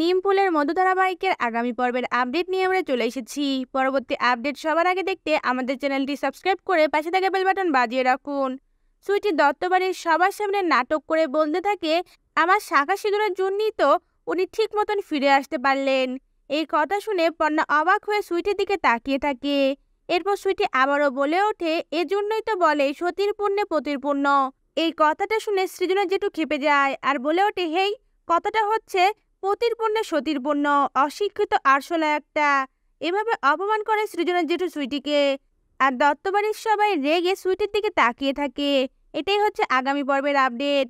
নিমফুলের মধু ধারাবাহিকের আগামী পর্বের আপডেট নিয়ে আমরা চলে এসেছি পরবর্তী আপডেট সবার আগে দেখতে আমাদের চ্যানেলটি সাবস্ক্রাইব করে পাশে থাকা বেল বাটন বাজিয়ে রাখুন সুইটি দত্তবাড়ির সবার সামনে নাটক করে বলতে থাকে আমার শাখা সিঁদুরের জন্যই তো উনি ঠিক মতন ফিরে আসতে পারলেন এই কথা শুনে পণ্য অবাক হয়ে সুইটির দিকে তাকিয়ে থাকে এরপর সুইটি আবারও বলে ওঠে এজন্যই তো বলে সতীর পুণ্যে পতির এই কথাটা শুনে সৃজনের যেটু খেপে যায় আর বলে ওঠে হেই কথাটা হচ্ছে পতিরপূর্ণ সতীরপূর্ণ অশিক্ষিত আরশোলা একটা এভাবে অপমান করে সৃজনের জেঠু সুইটিকে আর দত্তবাড়ির সবাই রেগে সুইটির দিকে তাকিয়ে থাকে এটাই হচ্ছে আগামী পর্বের আপডেট